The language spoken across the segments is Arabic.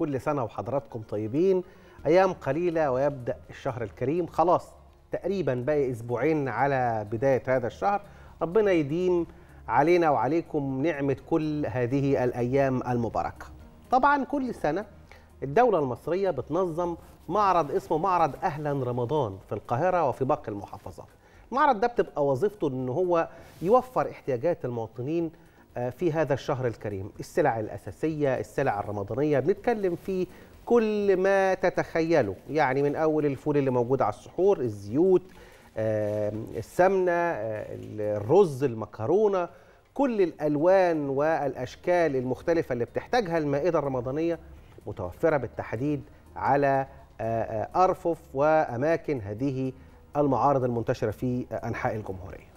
كل سنة وحضراتكم طيبين أيام قليلة ويبدأ الشهر الكريم خلاص تقريبا باقي أسبوعين على بداية هذا الشهر ربنا يديم علينا وعليكم نعمة كل هذه الأيام المباركة طبعا كل سنة الدولة المصرية بتنظم معرض اسمه معرض أهلا رمضان في القاهرة وفي باقي المحافظات المعرض ده بتبقى وظيفته ان هو يوفر احتياجات المواطنين آه، في هذا الشهر الكريم السلع الأساسية السلع الرمضانية بنتكلم في كل ما تتخيله يعني من أول الفول اللي موجود على السحور الزيوت السمنة آه، الرز المكرونة كل الألوان والأشكال المختلفة اللي بتحتاجها المائدة الرمضانية متوفرة بالتحديد على آه، أرفف وأماكن هذه المعارض المنتشرة في أنحاء الجمهورية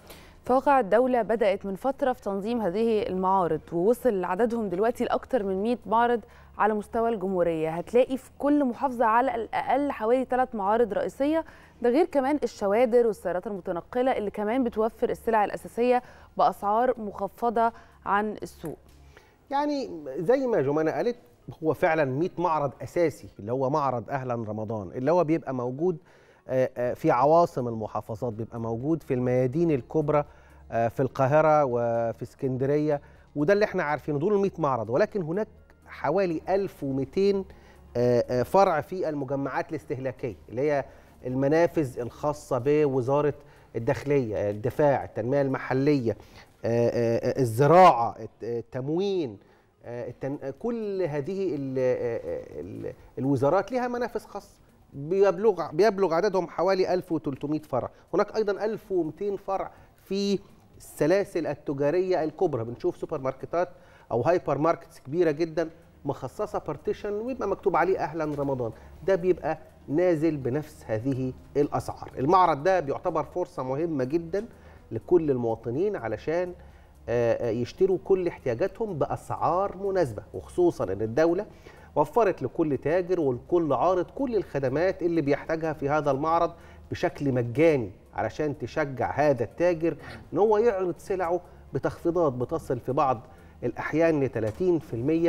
توقعت الدولة بدأت من فترة في تنظيم هذه المعارض ووصل عددهم دلوقتي لأكثر من 100 معرض على مستوى الجمهورية هتلاقي في كل محافظة على الأقل حوالي ثلاث معارض رئيسية ده غير كمان الشوادر والسيارات المتنقلة اللي كمان بتوفر السلع الأساسية بأسعار مخفضة عن السوق يعني زي ما جمانة قالت هو فعلا 100 معرض أساسي اللي هو معرض أهلا رمضان اللي هو بيبقى موجود آه، آه، في عواصم المحافظات بيبقى موجود في الميادين الكبرى آه، في القاهرة وفي اسكندرية وده اللي احنا عارفينه دول 100 معرض ولكن هناك حوالي 1200 آه، آه، فرع في المجمعات الاستهلاكية اللي هي المنافذ الخاصة بوزارة الداخلية الدفاع التنمية المحلية الزراعة التموين كل هذه الوزارات لها منافذ خاصة بيبلغ بيبلغ عددهم حوالي 1300 فرع هناك ايضا 1200 فرع في السلاسل التجاريه الكبرى بنشوف سوبر ماركتات او هايبر ماركتس كبيره جدا مخصصه بارتيشن ويبقى مكتوب عليه اهلا رمضان ده بيبقى نازل بنفس هذه الاسعار المعرض ده بيعتبر فرصه مهمه جدا لكل المواطنين علشان آه، آه، يشتروا كل احتياجاتهم باسعار مناسبه وخصوصا ان الدوله وفرت لكل تاجر ولكل عارض كل الخدمات اللي بيحتاجها في هذا المعرض بشكل مجاني علشان تشجع هذا التاجر ان هو يعرض سلعه بتخفيضات بتصل في بعض الاحيان ل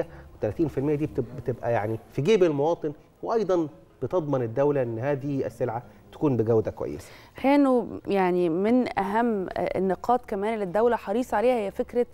30% و30% دي بتبقى يعني في جيب المواطن وايضا بتضمن الدوله ان هذه السلعه تكون بجوده كويسه. احيانا يعني من اهم النقاط كمان اللي الدوله حريصه عليها هي فكره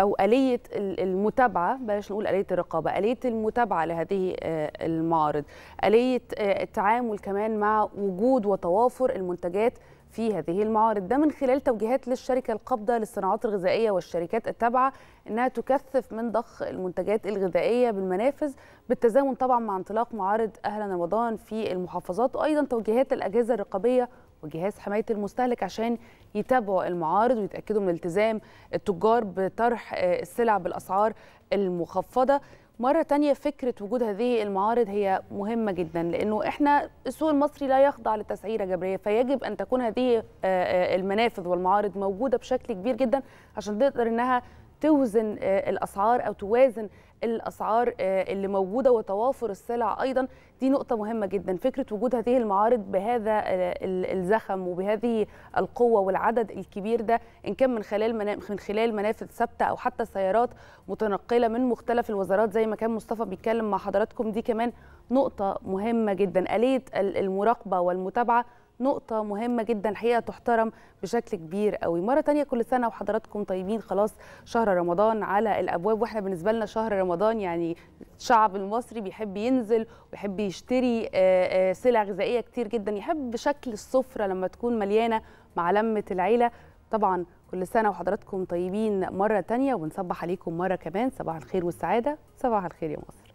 او اليه المتابعه بلاش نقول اليه الرقابه، اليه المتابعه لهذه آه، المعارض، اليه آه، التعامل كمان مع وجود وتوافر المنتجات في هذه المعارض ده من خلال توجيهات للشركة القابضة للصناعات الغذائية والشركات التابعة أنها تكثف من ضخ المنتجات الغذائية بالمنافذ بالتزامن طبعا مع انطلاق معارض أهلا رمضان في المحافظات وأيضا توجيهات الأجهزة الرقابية وجهاز حماية المستهلك عشان يتابعوا المعارض ويتأكدوا من التزام التجار بطرح السلع بالأسعار المخفضة مرة تانية فكرة وجود هذه المعارض هي مهمة جدا لأنه إحنا السوق المصري لا يخضع لتسعيرة جبرية فيجب أن تكون هذه آه، آه، المنافذ والمعارض موجودة بشكل كبير جدا عشان تقدر إنها توزن آه، الاسعار او توازن الاسعار آه، اللي موجوده وتوافر السلع ايضا دي نقطه مهمه جدا فكره وجود هذه المعارض بهذا آه، الزخم وبهذه القوه والعدد الكبير ده ان كان من خلال من خلال منافذ ثابته او حتى سيارات متنقله من مختلف الوزارات زي ما كان مصطفى بيتكلم مع حضراتكم دي كمان نقطه مهمه جدا اليه المراقبه والمتابعه نقطه مهمه جدا حقيقه تحترم بشكل كبير قوي مره تانية كل سنه وحضراتكم طيبين خلاص شهر رمضان على الابواب واحنا بالنسبه لنا شهر رمضان يعني الشعب المصري بيحب ينزل ويحب يشتري آه، آه، سلع غذائيه كتير جدا يحب شكل السفره لما تكون مليانه مع لمه العيله طبعا كل سنة وحضراتكم طيبين مرة تانية ونصبح عليكم مرة كمان صباح الخير والسعادة صباح الخير يا مصر